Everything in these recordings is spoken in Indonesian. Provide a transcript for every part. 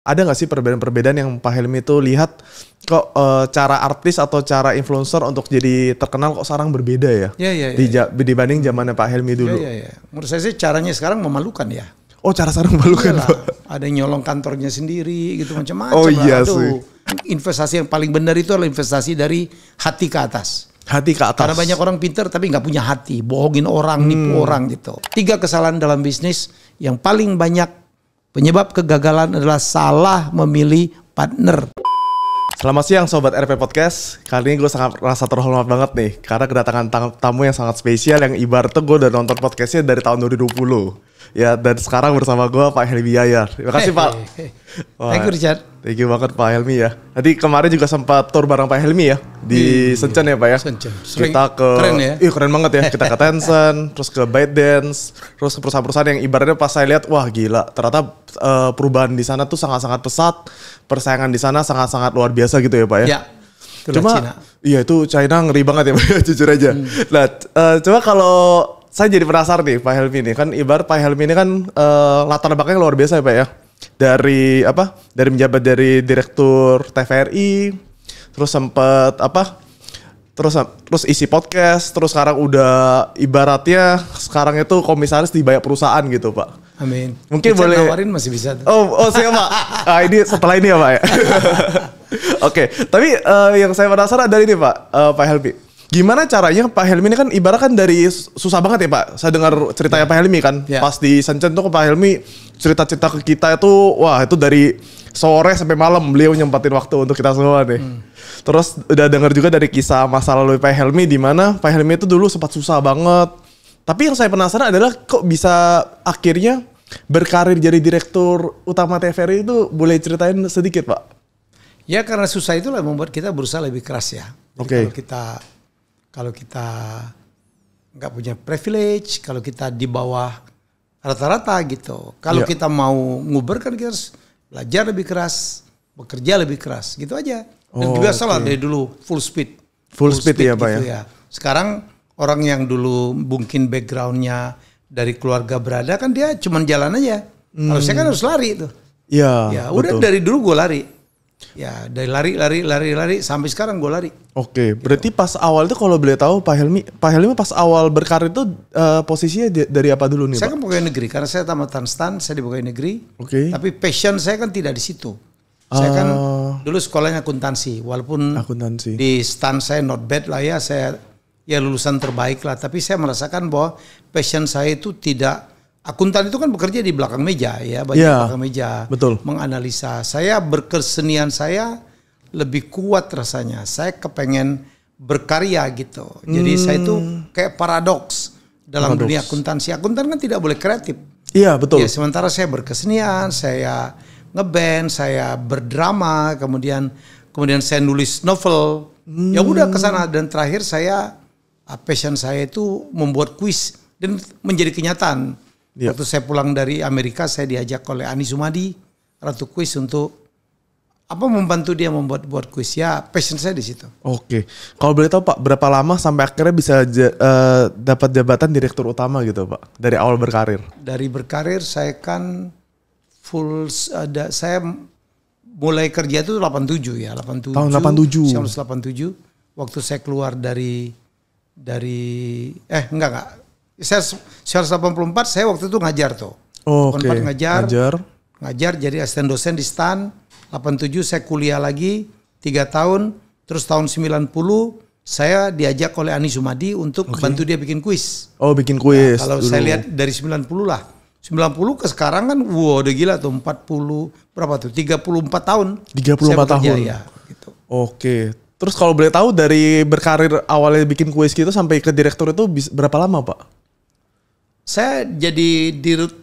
ada nggak sih perbedaan-perbedaan yang Pak Helmi itu lihat kok e, cara artis atau cara influencer untuk jadi terkenal kok sekarang berbeda ya? Iya iya. Di, ya. Dibanding zamannya Pak Helmi dulu. Iya iya. Ya. Menurut saya sih caranya sekarang memalukan ya. Oh cara sekarang memalukan. Iyalah, ada yang nyolong kantornya sendiri gitu macam-macam. Oh iya Aduh, sih. Investasi yang paling benar itu adalah investasi dari hati ke atas. Hati ke atas. Karena banyak orang pinter tapi nggak punya hati, bohongin orang, hmm. nipu orang gitu. Tiga kesalahan dalam bisnis yang paling banyak Penyebab kegagalan adalah salah memilih partner. Selamat siang Sobat RP Podcast. Kali ini gue sangat rasa terhormat banget nih. Karena kedatangan tamu yang sangat spesial yang ibaratnya gue udah nonton podcastnya dari tahun 2020. Ya dan sekarang bersama gue Pak Helmi Yayar. Terima kasih Pak. hey. thank you Richard. Thank you banget Pak Helmi ya. Nanti kemarin juga sempat tur bareng Pak Helmi ya di, hmm. ya Pak ya. Senchen. Sering, kita ke keren ya. Iya keren banget ya. Kita ke Tencent, terus ke Dance, terus ke perusahaan-perusahaan yang ibaratnya pas saya lihat wah gila ternyata uh, perubahan di sana tuh sangat-sangat pesat, persaingan di sana sangat-sangat luar biasa gitu ya Pak ya. ya. Cuma iya itu China ngeri banget ya, ya jujur aja. Hmm. Nah, uh, coba kalau saya jadi penasaran nih Pak Helmi ini kan ibar Pak Helmi ini kan uh, latar belakangnya luar biasa ya Pak ya. Dari apa? Dari menjabat dari direktur TVRI, terus sempet apa? Terus terus isi podcast, terus sekarang udah ibaratnya sekarang itu komisaris di banyak perusahaan gitu Pak. Amin. Mungkin boleh nawarin masih bisa. Tuh. Oh, oh siapa? Pak. ah, ini setelah ini ya Pak ya. Oke, okay. tapi uh, yang saya penasaran dari ini Pak, uh, Pak Helmi Gimana caranya Pak Helmi ini kan ibarat kan dari susah banget ya Pak. Saya dengar ceritanya ya. Pak Helmi kan. yeah. Pas di Shenzhen tuh Pak Helmi cerita-cerita ke kita itu wah itu dari sore sampai malam beliau nyempatin waktu untuk kita semua nih. Hmm. Terus udah dengar juga dari kisah masa lalu Pak Helmi di mana Pak Helmi itu dulu sempat susah banget. Tapi yang saya penasaran adalah kok bisa akhirnya berkarir jadi direktur utama TVRI itu boleh ceritain sedikit pak? Ya karena susah itulah membuat kita berusaha lebih keras ya. Oke. Okay. Kalau kita kalau kita nggak punya privilege, kalau kita di bawah rata-rata gitu. Kalau ya. kita mau nguber kan kita harus belajar lebih keras, bekerja lebih keras, gitu aja. Dan oh, juga okay. dari dulu full speed. Full, full speed, iya, speed ya, Pak gitu ya. ya. Sekarang orang yang dulu mungkin backgroundnya dari keluarga berada kan dia cuman jalan aja. Hmm. Kalau kan harus lari tuh. Ya, ya udah dari dulu gue lari ya dari lari lari lari lari sampai sekarang gue lari oke okay, gitu. berarti pas awal itu kalau boleh tahu Pak Helmi Pak Helmi pas awal berkarir itu uh, eh, posisinya dari apa dulu nih saya Pak? kan pegawai negeri karena saya tamatan stan saya di pegawai negeri oke tapi passion saya kan tidak di situ saya kan ah. dulu sekolahnya akuntansi walaupun akuntansi di stan saya not bad lah ya saya ya lulusan terbaik lah tapi saya merasakan bahwa passion saya itu tidak akuntan itu kan bekerja di belakang meja ya banyak yeah, belakang meja betul menganalisa saya berkesenian saya lebih kuat rasanya saya kepengen berkarya gitu jadi hmm. saya itu hmm. kayak paradoks dalam paradox. dunia akuntansi akuntan kan tidak boleh kreatif iya yeah, betul ya sementara saya berkesenian saya ngeband saya berdrama kemudian kemudian saya nulis novel ya hmm. ya udah ke sana dan terakhir saya ah, passion saya itu membuat kuis dan menjadi kenyataan Yeah. Waktu saya pulang dari Amerika, saya diajak oleh Ani Sumadi, Ratu Kuis untuk apa membantu dia membuat buat kuis ya passion saya di situ. Oke, kalau boleh tahu Pak berapa lama sampai akhirnya bisa uh, dapat jabatan direktur utama gitu Pak dari awal berkarir? Dari berkarir saya kan full ada uh, saya mulai kerja itu 87 ya 87 tahun 87 87 waktu saya keluar dari dari eh enggak enggak saya empat, saya waktu itu ngajar tuh. Oh, Oke. Okay. Ngajar, ngajar. Ngajar jadi asisten dosen di STAN. 87 saya kuliah lagi tiga tahun. Terus tahun 90 saya diajak oleh Ani Sumadi untuk okay. bantu dia bikin kuis. Oh, bikin kuis. Nah, kalau dulu. saya lihat dari 90 lah. 90 ke sekarang kan wow udah gila tuh 40 berapa tuh 34 tahun. 34 saya tahun. ya, gitu. Oke. Terus kalau boleh tahu dari berkarir awalnya bikin kuis gitu sampai ke direktur itu berapa lama, Pak? Saya jadi dirut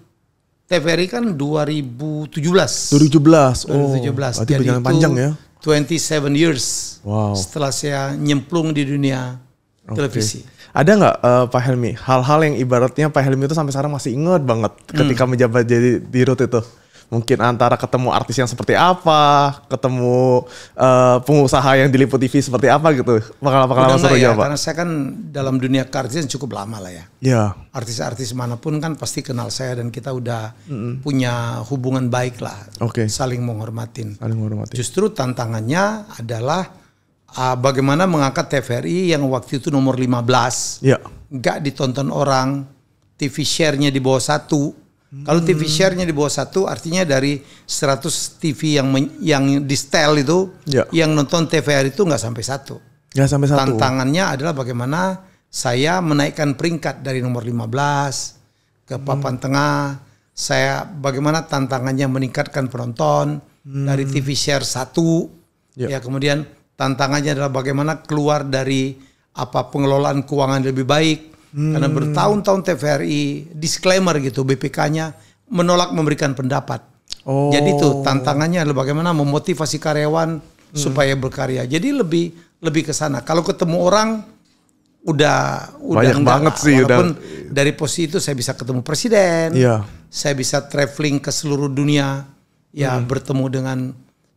TVRI kan 2017. 2017. Oh, 2017. Berarti berjalan panjang ya. 27 years. Wow. Setelah saya nyemplung di dunia okay. televisi. Ada nggak uh, Pak Helmi hal-hal yang ibaratnya Pak Helmi itu sampai sekarang masih inget banget hmm. ketika menjabat jadi dirut itu? mungkin antara ketemu artis yang seperti apa, ketemu uh, pengusaha yang diliput TV seperti apa gitu. Pengalaman-pengalaman seru ya, ya, Pak. Karena saya kan dalam dunia keartisan cukup lama lah ya. Iya. Artis-artis manapun kan pasti kenal saya dan kita udah mm -hmm. punya hubungan baik lah. Oke. Okay. Saling menghormatin. Saling menghormati. Justru tantangannya adalah uh, bagaimana mengangkat TVRI yang waktu itu nomor 15. Iya. Gak ditonton orang, TV share-nya di bawah satu kalau TV share-nya di bawah satu, artinya dari 100 TV yang men, yang di setel itu, ya. yang nonton TVR itu nggak sampai satu. Nggak sampai satu. Tantangannya adalah bagaimana saya menaikkan peringkat dari nomor 15 ke papan hmm. tengah. Saya bagaimana tantangannya meningkatkan penonton hmm. dari TV share satu. Ya. ya kemudian tantangannya adalah bagaimana keluar dari apa pengelolaan keuangan lebih baik Hmm. Karena bertahun-tahun TVRI disclaimer gitu BPK-nya menolak memberikan pendapat. Oh. Jadi itu tantangannya adalah bagaimana memotivasi karyawan hmm. supaya berkarya. Jadi lebih lebih ke sana. Kalau ketemu orang udah udah banyak enggak, banget sih walaupun udah. dari posisi itu saya bisa ketemu presiden. Iya. Saya bisa traveling ke seluruh dunia ya hmm. bertemu dengan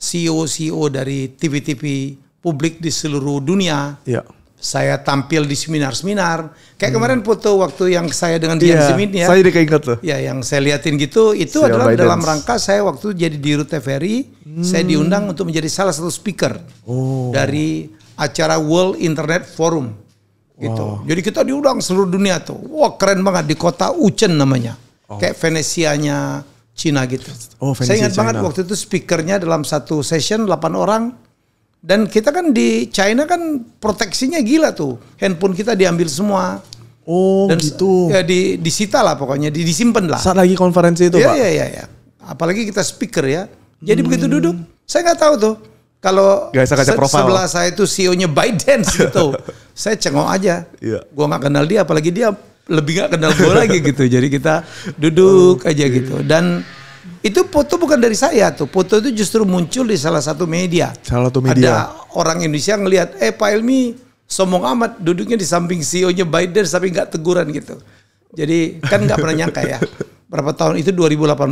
CEO CEO dari TV-TV publik di seluruh dunia. Iya saya tampil di seminar-seminar. Kayak hmm. kemarin foto waktu yang saya dengan iya, Dian yeah, Zemin ya. Saya dikeinget tuh. Ya, yang saya liatin gitu itu adalah dalam rangka saya waktu jadi di Rute Ferry, hmm. saya diundang untuk menjadi salah satu speaker oh. dari acara World Internet Forum. Gitu. Jadi kita diundang seluruh dunia tuh. Wah, keren banget di kota Uchen namanya. Oh. Kayak Venesianya Cina gitu. Oh, Venesia, saya ingat China. banget waktu itu speakernya dalam satu session 8 orang dan kita kan di China kan proteksinya gila tuh. Handphone kita diambil semua. Oh Dan gitu. Ya di disita lah pokoknya, di, disimpan lah. Saat lagi konferensi itu ya, Pak? Iya, iya, iya. Apalagi kita speaker ya. Jadi hmm. begitu duduk, saya nggak tahu tuh. Kalau se sebelah saya itu CEO-nya Biden gitu. saya cengok aja. Yeah. Gua nggak kenal dia, apalagi dia lebih nggak kenal gue lagi gitu. Jadi kita duduk oh, aja iya. gitu. Dan itu foto bukan dari saya tuh. Foto itu justru muncul di salah satu media. Salah satu media. Ada orang Indonesia ngelihat, eh Pak Ilmi sombong amat duduknya di samping CEO-nya Biden tapi nggak teguran gitu. Jadi kan nggak pernah nyangka ya. Berapa tahun itu 2018 iya.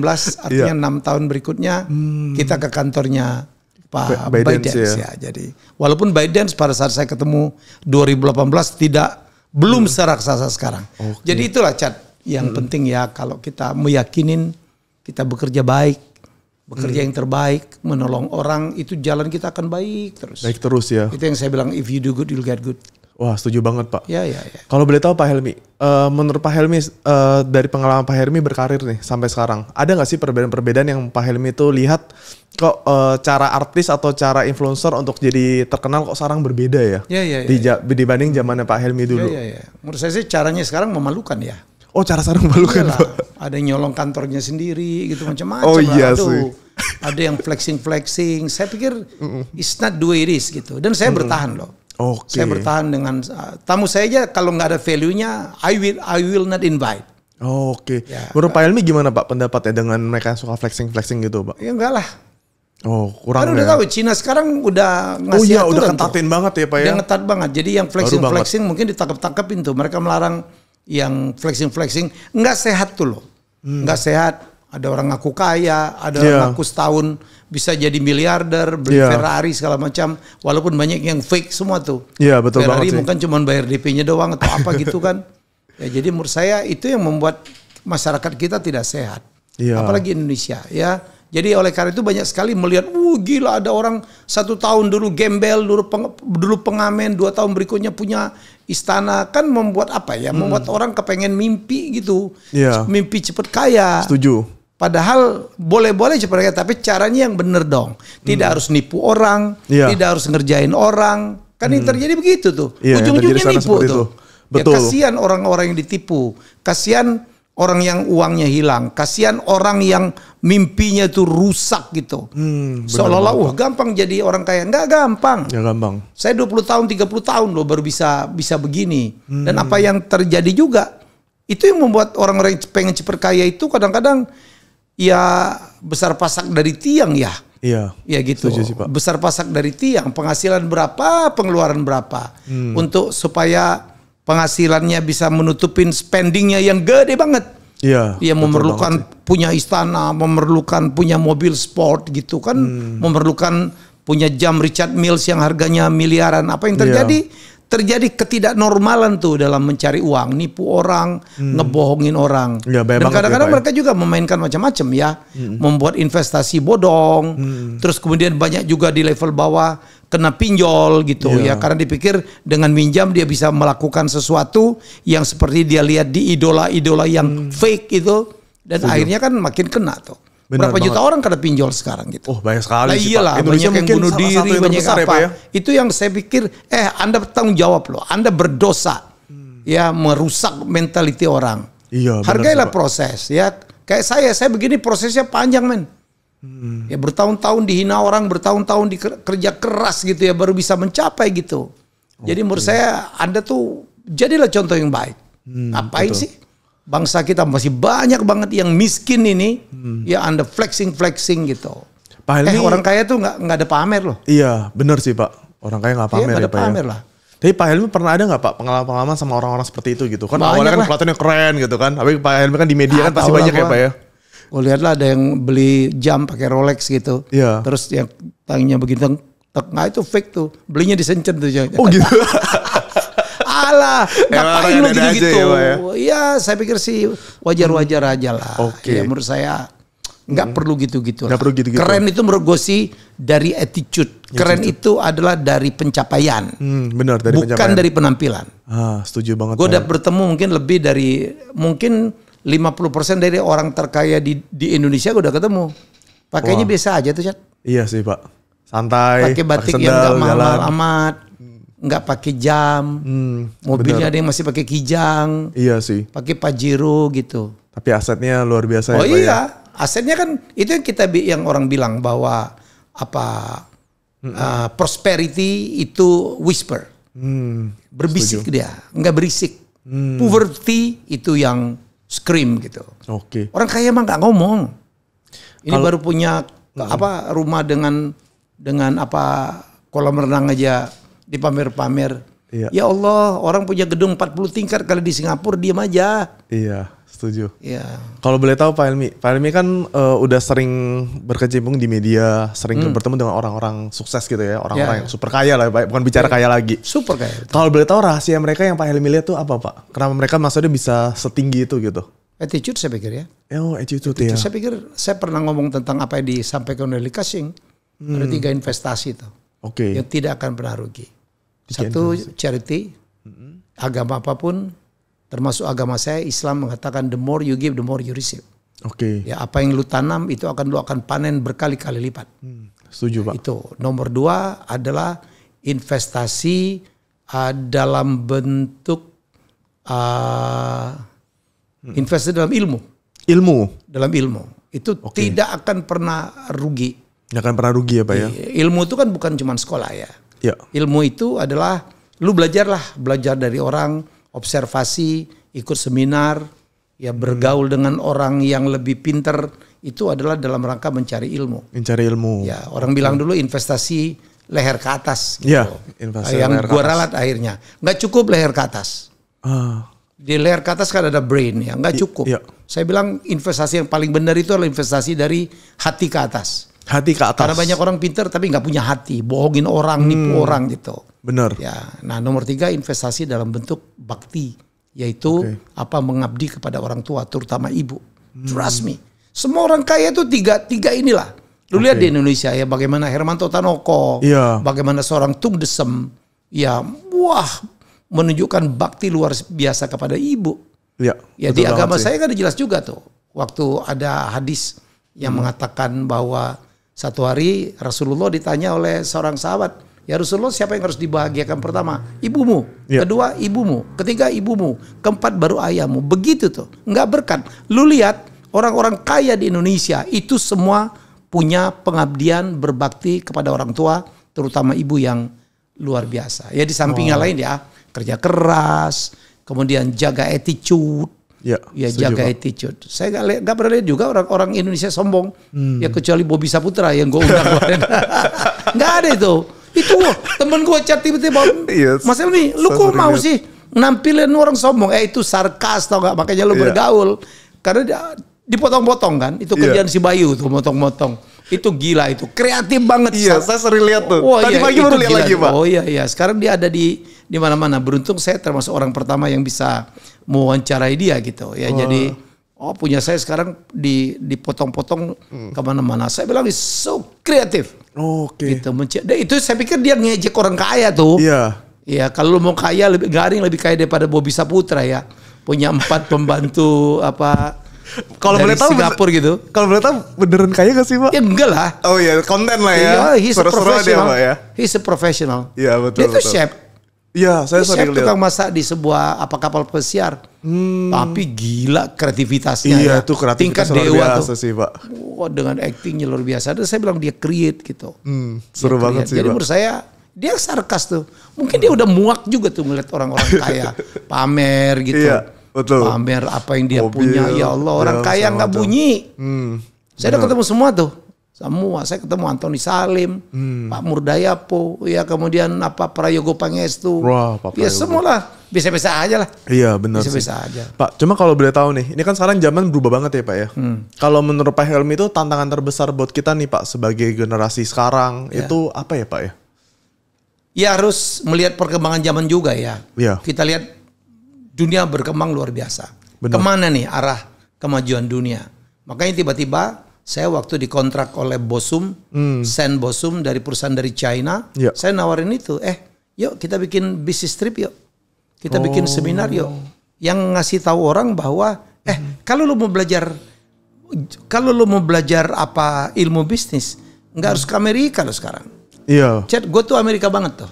artinya enam 6 tahun berikutnya hmm. kita ke kantornya Pak Biden ya. ya. Jadi walaupun Biden pada saat saya ketemu 2018 tidak belum hmm. seraksasa sekarang. Okay. Jadi itulah cat yang hmm. penting ya kalau kita meyakinin kita bekerja baik, bekerja hmm. yang terbaik, menolong orang itu jalan kita akan baik terus. Baik terus ya. Itu yang saya bilang if you do good you'll get good. Wah setuju banget pak. Ya ya. ya. Kalau boleh tahu Pak Helmi, uh, menurut Pak Helmi uh, dari pengalaman Pak Helmi berkarir nih sampai sekarang, ada nggak sih perbedaan-perbedaan yang Pak Helmi itu lihat kok uh, cara artis atau cara influencer untuk jadi terkenal kok sekarang berbeda ya? Iya iya. ya, ya. ya, ya. Dibanding zamannya Pak Helmi ya, dulu. Iya iya. ya. Menurut saya sih caranya sekarang memalukan ya. Oh cara sarung balukan. Iyalah, ada yang nyolong kantornya sendiri gitu macam-macam. Oh iya Aduh, sih. Ada yang flexing-flexing. Saya pikir Mm-mm. it's not the way it is gitu. Dan saya Mm-mm. bertahan loh. Okay. Saya bertahan dengan uh, tamu saya aja kalau nggak ada value-nya I will I will not invite. Oke. Okay. Ya, Menurut Pak Elmi gimana Pak pendapatnya dengan mereka suka flexing-flexing gitu Pak? Ya enggak lah. Oh kurang Karena ya. udah tahu Cina sekarang udah ngasih Oh iya udah ketatin banget ya Pak ya. Udah ngetat banget. Jadi yang flexing-flexing flexing, mungkin ditangkap-tangkapin tuh. Mereka melarang yang flexing-flexing nggak sehat tuh loh. Hmm. Nggak sehat. Ada orang ngaku kaya, ada yeah. orang iya. ngaku setahun bisa jadi miliarder, beli yeah. Ferrari segala macam. Walaupun banyak yang fake semua tuh. yeah, betul Ferrari banget. mungkin cuma bayar DP-nya doang atau apa gitu kan. Ya, jadi menurut saya itu yang membuat masyarakat kita tidak sehat. Yeah. Apalagi Indonesia ya jadi oleh karena itu banyak sekali melihat, uh gila ada orang satu tahun dulu gembel, dulu, peng, dulu pengamen, dua tahun berikutnya punya istana. Kan membuat apa ya? Hmm. Membuat orang kepengen mimpi gitu. Yeah. Mimpi cepet kaya. Setuju. Padahal boleh-boleh cepet kaya, tapi caranya yang benar dong. Tidak hmm. harus nipu orang, yeah. tidak harus ngerjain orang. Kan hmm. yang terjadi begitu tuh. Yeah, iya, Ujung-ujungnya nipu tuh. Ya, Betul. Ya, kasihan orang-orang yang ditipu. Kasihan orang yang uangnya hilang, kasihan orang yang mimpinya itu rusak gitu. Hmm, Seolah-olah wah gampang jadi orang kaya. Enggak gampang. Ya gampang. Saya 20 tahun, 30 tahun loh baru bisa bisa begini. Hmm. Dan apa yang terjadi juga itu yang membuat orang-orang pengen cepat kaya itu kadang-kadang ya besar pasak dari tiang ya. Iya. Ya gitu. sih, Pak. Besar pasak dari tiang, penghasilan berapa, pengeluaran berapa. Hmm. Untuk supaya penghasilannya bisa menutupin spendingnya yang gede banget. Iya. Iya memerlukan punya istana, memerlukan punya mobil sport gitu kan, hmm. memerlukan punya jam Richard Mills yang harganya miliaran. Apa yang iya. terjadi? Ya. Terjadi ketidaknormalan tuh dalam mencari uang, nipu orang, hmm. ngebohongin orang. Ya, Dan kadang-kadang ya, mereka juga memainkan macam-macam ya, hmm. membuat investasi bodong. Hmm. Terus kemudian banyak juga di level bawah kena pinjol gitu yeah. ya karena dipikir dengan minjam dia bisa melakukan sesuatu yang seperti dia lihat di idola-idola yang hmm. fake itu dan Setuju. akhirnya kan makin kena tuh. Benar Berapa banget. juta orang kena pinjol sekarang gitu? Oh banyak sekali. Nah, iyalah, sih, Pak. banyak yang bunuh diri, yang banyak ya, apa. Ya, Itu yang saya pikir, eh Anda bertanggung jawab loh. Anda berdosa. Hmm. Ya merusak mentaliti orang. Iya. Hargailah benar, proses ya. Kayak saya, saya begini prosesnya panjang men Hmm. Ya bertahun-tahun dihina orang, bertahun-tahun dikerja keras gitu ya baru bisa mencapai gitu. Okay. Jadi menurut saya Anda tuh jadilah contoh yang baik. Hmm, Ngapain betul. sih? Bangsa kita masih banyak banget yang miskin ini hmm. ya Anda flexing-flexing gitu. Pak Helmi, eh, orang kaya tuh nggak nggak ada pamer loh. Iya, benar sih Pak. Orang kaya nggak iya, pamer iya, ya, ada Pak. Ya. Pamer ya. lah. Tapi Pak Helmi pernah ada nggak Pak pengalaman-pengalaman sama orang-orang seperti itu gitu? Kan banyak awalnya kan pelatihnya keren gitu kan. Tapi Pak Helmi kan di media nah, kan ah, pasti banyak ya Pak ya. Gue oh, lihatlah ada yang beli jam pakai Rolex gitu. Iya. Terus yang tangannya begitu tek nah itu fake tuh. Belinya di disencen tuh. Oh gitu. Alah, ngapain lu gitu-gitu. Ya, ya, iya, saya pikir sih wajar-wajar aja lah. Oke. Okay. Ya menurut saya nggak hmm. perlu gitu-gitu. Nggak perlu gitu-gitu. Keren itu menurut gue sih dari attitude. Keren ya, itu adalah dari pencapaian. Hmm, benar dari Bukan pencapaian. dari penampilan. Ah, setuju banget. Gue udah ya. bertemu mungkin lebih dari mungkin 50% dari orang terkaya di, di Indonesia gue udah ketemu. Pakainya wow. biasa aja tuh, Chat. Iya sih, Pak. Santai. Pakai batik pake sendal, yang enggak mahal amat. Enggak pakai jam. Hmm, mobilnya bener. ada yang masih pakai kijang. Iya sih. Pakai pajero gitu. Tapi asetnya luar biasa oh, ya, Pak. Oh iya. Ya? Asetnya kan itu yang kita yang orang bilang bahwa apa hmm. uh, prosperity itu whisper. Hmm, Berbisik Setuju. dia, nggak berisik. Hmm. Poverty itu yang scream gitu. Oke. Okay. Orang kaya emang nggak ngomong. Ini Kalo, baru punya apa rumah dengan dengan apa kolam renang aja dipamer-pamer. Iya. Ya Allah, orang punya gedung 40 tingkat kalau di Singapura diam aja. Iya. Setuju. Iya. Kalau boleh tahu Pak Helmi, Pak Helmi kan uh, udah sering berkecimpung di media, sering hmm. bertemu dengan orang-orang sukses gitu ya, orang-orang ya. yang super kaya lah, bukan bicara ya. kaya lagi. Super kaya. Kalau boleh tahu rahasia mereka yang Pak Helmi lihat tuh apa, Pak? Kenapa mereka maksudnya bisa setinggi itu gitu? Attitude saya pikir ya. ya oh, attitude, attitude ya. Saya pikir saya pernah ngomong tentang apa yang disampaikan oleh Lee Kasing. Hmm. Ada tiga investasi itu. Oke. Okay. Yang tidak akan pernah rugi. Satu charity, charity, hmm. agama apapun, termasuk agama saya Islam mengatakan the more you give the more you receive. Oke. Okay. Ya apa yang lu tanam itu akan lu akan panen berkali-kali lipat. Hmm, setuju pak. Itu nomor dua adalah investasi uh, dalam bentuk uh, investasi dalam ilmu. Ilmu. Dalam ilmu itu okay. tidak akan pernah rugi. Tidak akan pernah rugi ya pak ya. Iya, ilmu itu kan bukan cuma sekolah ya. Ya. Ilmu itu adalah lu belajarlah belajar dari orang observasi, ikut seminar, ya bergaul hmm. dengan orang yang lebih pinter itu adalah dalam rangka mencari ilmu. Mencari ilmu. Ya, orang okay. bilang dulu investasi leher ke atas gitu. Ya, investasi yang leher gua atas. akhirnya. nggak cukup leher ke atas. Uh. Di leher ke atas kan ada brain ya, nggak cukup. Ya. Saya bilang investasi yang paling benar itu adalah investasi dari hati ke atas hati ke atas. Karena banyak orang pinter tapi nggak punya hati, bohongin orang, hmm. nipu orang gitu. Benar. Ya. Nah nomor tiga investasi dalam bentuk bakti, yaitu okay. apa mengabdi kepada orang tua, terutama ibu. Hmm. Trust me. Semua orang kaya itu tiga tiga inilah. Lu okay. lihat di Indonesia ya bagaimana Hermanto Tanoko, yeah. bagaimana seorang Tung Desem, ya wah menunjukkan bakti luar biasa kepada ibu. Ya, ya di agama sih. saya kan jelas juga tuh waktu ada hadis yang hmm. mengatakan bahwa satu hari Rasulullah ditanya oleh seorang sahabat, Ya Rasulullah siapa yang harus dibahagiakan pertama? Ibumu. Ya. Kedua ibumu. Ketiga ibumu. Keempat baru ayahmu. Begitu tuh. Nggak berkat. Lu lihat orang-orang kaya di Indonesia itu semua punya pengabdian berbakti kepada orang tua. Terutama ibu yang luar biasa. Ya di sampingnya wow. lain ya. Kerja keras. Kemudian jaga attitude. Ya, ya jaga Pak. attitude. Saya gak, liat, gak pernah lihat juga orang-orang Indonesia sombong. Hmm. Ya kecuali Bobby Saputra yang gue undang kemarin. gak ada itu. Itu temen gue chat tiba-tiba. Yes. Iya, Mas Elmi, lu kok mau liat. sih nampilin orang sombong? Eh itu sarkas tau gak? Makanya lu yeah. bergaul. Karena dia dipotong-potong kan. Itu iya. kerjaan si Bayu tuh motong-motong. Itu gila itu. Kreatif banget. Iya, yeah, saya sering lihat tuh. Oh, Tadi iya, pagi baru lihat lagi Pak. Oh iya, iya. Sekarang dia ada di di mana-mana. Beruntung saya termasuk orang pertama yang bisa mewawancarai dia gitu. Ya oh. jadi oh punya saya sekarang di dipotong-potong hmm. kemana-mana. Saya bilang so kreatif. Oke. Okay. Gitu. itu saya pikir dia ngejek orang kaya tuh. Iya. Iya kalau lu mau kaya lebih garing lebih kaya daripada Bobby Saputra ya. Punya empat pembantu apa kalau boleh tahu Singapura gitu. Kalau boleh tahu beneran kaya gak sih, Pak? Ya enggak lah. Oh iya, konten lah ya. Iya, he's a professional. Dia, Pak, ya? He's a professional. Iya, betul. Dia betul. tuh chef Iya, saya suka iya, sering lihat. tukang masak di sebuah apa kapal pesiar. Hmm. Tapi gila kreativitasnya. Iya, ya. Tingkat luar dewa biasa tuh. sih, Pak. Wah, dengan actingnya luar biasa. Dan saya bilang dia create gitu. Hmm, seru dia banget create. sih, Jadi Pak. menurut saya dia sarkas tuh. Mungkin dia udah muak juga tuh ngeliat orang-orang kaya pamer gitu. Iya, betul. Pamer apa yang dia Mobil, punya. Ya Allah, orang ya, kaya nggak bunyi. Hmm, saya udah ketemu semua tuh semua. Saya ketemu Antoni Salim, hmm. Pak Murdayapo, ya kemudian apa Prayogo Pangestu. Wah, Pak ya Prayogo. Ya semualah bisa-bisa aja lah. Iya benar. Bisa-bisa aja. Pak, cuma kalau boleh tahu nih, ini kan sekarang zaman berubah banget ya Pak ya. Hmm. Kalau menurut Pak Helmi itu tantangan terbesar buat kita nih Pak sebagai generasi sekarang ya. itu apa ya Pak ya? Ya harus melihat perkembangan zaman juga ya. Iya. Kita lihat dunia berkembang luar biasa. Benar. Kemana nih arah kemajuan dunia? Makanya tiba-tiba saya waktu dikontrak oleh Bosum, hmm. Sen Bosum dari perusahaan dari China, yeah. saya nawarin itu, eh, yuk kita bikin bisnis trip yuk, kita oh. bikin seminar yuk, yang ngasih tahu orang bahwa, eh, hmm. kalau lo mau belajar, kalau lo mau belajar apa ilmu bisnis, nggak hmm. harus ke hmm. Amerika lo sekarang. Iya. Chat, gue tuh Amerika banget tuh.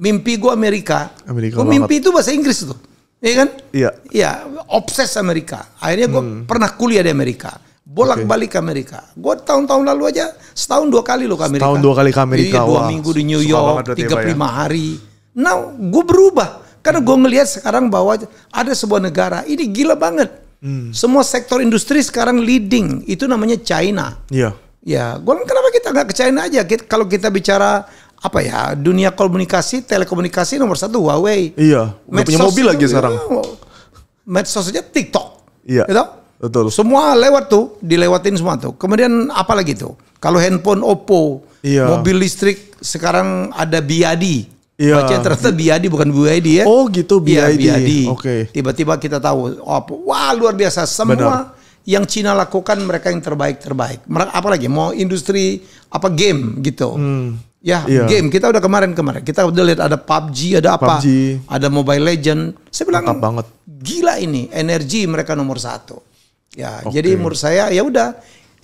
Mimpi gue Amerika. Amerika Gue oh, mimpi itu bahasa Inggris tuh. Iya kan? Iya. Iya, obses Amerika. Akhirnya gue hmm. pernah kuliah di Amerika bolak-balik ke Amerika. Gue tahun-tahun lalu aja setahun dua kali loh ke Amerika. Setahun dua kali ke Amerika. Iya, dua minggu di New York, 35 ya, ya? lima hari. Now gue berubah karena gue ngelihat sekarang bahwa ada sebuah negara ini gila banget. Hmm. Semua sektor industri sekarang leading. Itu namanya China. Iya. Ya, gue kenapa kita nggak ke China aja? Kita, kalau kita bicara apa ya dunia komunikasi, telekomunikasi nomor satu Huawei. Iya. Medsos punya mobil lagi sekarang. Medsos aja TikTok. Iya. know? Gitu? Betul. Semua lewat tuh, dilewatin semua tuh. Kemudian apalagi tuh? Kalau handphone Oppo, iya. mobil listrik sekarang ada Biadi. Iya. Baca ternyata Biadi bukan Biadi ya. Oh gitu Biadi. Ya, Biadi. Oke. Okay. Tiba-tiba kita tahu Oppo. Wah luar biasa semua. Benar yang Cina lakukan mereka yang terbaik terbaik. Apalagi mau industri apa game gitu. Hmm. Ya iya. game kita udah kemarin kemarin kita udah lihat ada PUBG ada apa PUBG. ada Mobile Legend. Saya bilang banget. Gila ini energi mereka nomor satu. Ya, okay. jadi menurut saya ya udah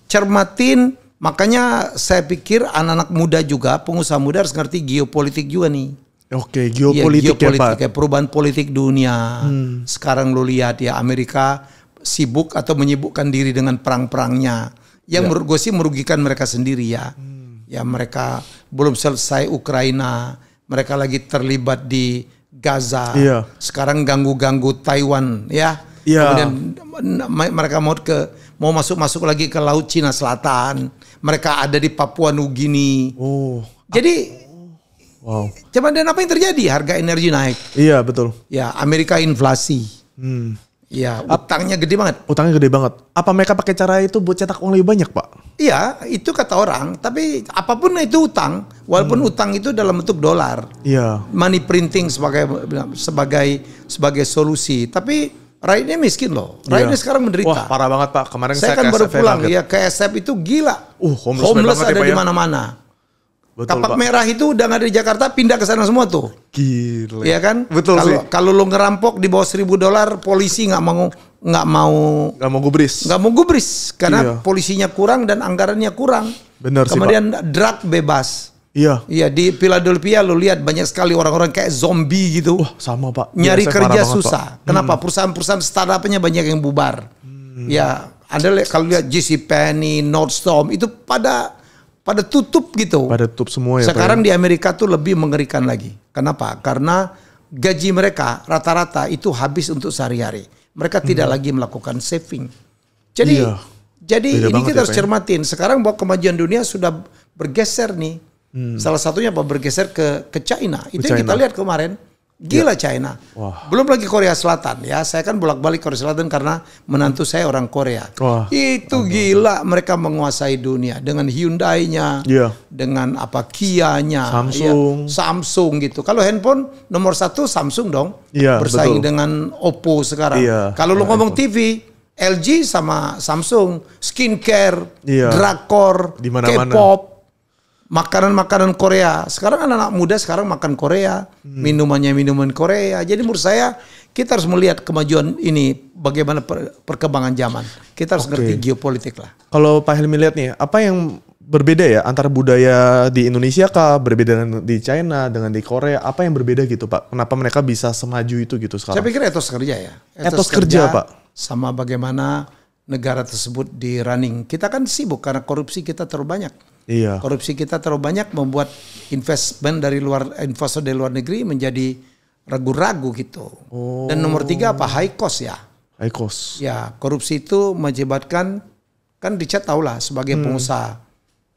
cermatin makanya saya pikir anak-anak muda juga pengusaha muda harus ngerti geopolitik juga nih. Oke, okay, geopolitik, ya, geopolitik ya, Pak. Kayak perubahan politik dunia. Hmm. Sekarang lu lihat ya Amerika sibuk atau menyibukkan diri dengan perang-perangnya. Yang ya. menurut gue sih merugikan mereka sendiri ya. Hmm. Ya mereka belum selesai Ukraina, mereka lagi terlibat di Gaza. Ya. Sekarang ganggu-ganggu Taiwan ya Yeah. Kemudian mereka mau ke mau masuk masuk lagi ke laut Cina Selatan. Mereka ada di Papua Nugini. Oh. Jadi Wow. Cuman dan apa yang terjadi? Harga energi naik. Iya betul. Ya Amerika inflasi. Hmm. Ya utangnya gede banget. Utangnya gede banget. Apa mereka pakai cara itu buat cetak uang lebih banyak pak? Iya itu kata orang. Tapi apapun itu utang, walaupun hmm. utang itu dalam bentuk dolar. Iya. Money printing sebagai sebagai sebagai solusi. Tapi Rakyatnya miskin loh. Rakyatnya iya. sekarang menderita. Wah, parah banget Pak. Kemarin saya, saya kan baru pulang ya ke SF itu gila. Uh, homeless, homeless ya, ada di ya? mana-mana. Kapak merah itu udah nggak ada di Jakarta, pindah ke sana semua tuh. Gila. Iya kan? Betul kalo, sih. Kalau lu ngerampok di bawah seribu dolar, polisi nggak mau nggak mau nggak mau gubris. Nggak mau gubris karena iya. polisinya kurang dan anggarannya kurang. Benar Kemudian sih, Kemudian drug bebas. Iya. Iya di Philadelphia lo lihat banyak sekali orang-orang kayak zombie gitu. Wah sama pak. Nyari ya, kerja susah. Pak. Hmm. Kenapa? Hmm. Perusahaan-perusahaan startupnya banyak yang bubar. Hmm. Ya anda lihat kalau lihat JC Penny, Nordstrom itu pada pada tutup gitu. Pada tutup semua ya, ya. Sekarang di Amerika tuh lebih mengerikan lagi. Kenapa? Karena gaji mereka rata-rata itu habis untuk sehari-hari. Mereka hmm. tidak lagi melakukan saving. Jadi iya. jadi Beda ini kita ya, harus ya? cermatin. Sekarang bahwa kemajuan dunia sudah bergeser nih Hmm. Salah satunya apa bergeser ke ke China. Itu China. yang kita lihat kemarin. Gila ya. China. Wah. Belum lagi Korea Selatan ya. Saya kan bolak-balik Korea Selatan karena menantu saya orang Korea. Wah. Itu oh, gila mereka menguasai dunia dengan Hyundai-nya, ya. dengan apa Kia-nya, ya. Samsung. Ya, Samsung gitu. Kalau handphone nomor satu Samsung dong. Ya, bersaing betul. dengan Oppo sekarang. Ya, Kalau ya, lu iya, ngomong iPhone. TV, LG sama Samsung, skincare, iya. drakor, K-pop, makanan-makanan Korea. Sekarang anak-anak muda sekarang makan Korea, hmm. minumannya minuman Korea. Jadi menurut saya kita harus melihat kemajuan ini bagaimana per, perkembangan zaman. Kita harus okay. ngerti geopolitik lah. Kalau Pak Helmi lihat nih, apa yang berbeda ya antara budaya di Indonesia kah berbeda dengan di China dengan di Korea apa yang berbeda gitu Pak? Kenapa mereka bisa semaju itu gitu sekarang? Saya pikir etos kerja ya. Etos, etos kerja, kerja Pak. Sama bagaimana negara tersebut di running. Kita kan sibuk karena korupsi kita terlalu banyak Iya. Korupsi kita terlalu banyak membuat investment dari luar investor dari luar negeri menjadi ragu-ragu gitu. Oh. Dan nomor tiga apa? High cost ya. High cost. Ya, korupsi itu menyebabkan kan dicat tahu lah sebagai hmm. pengusaha.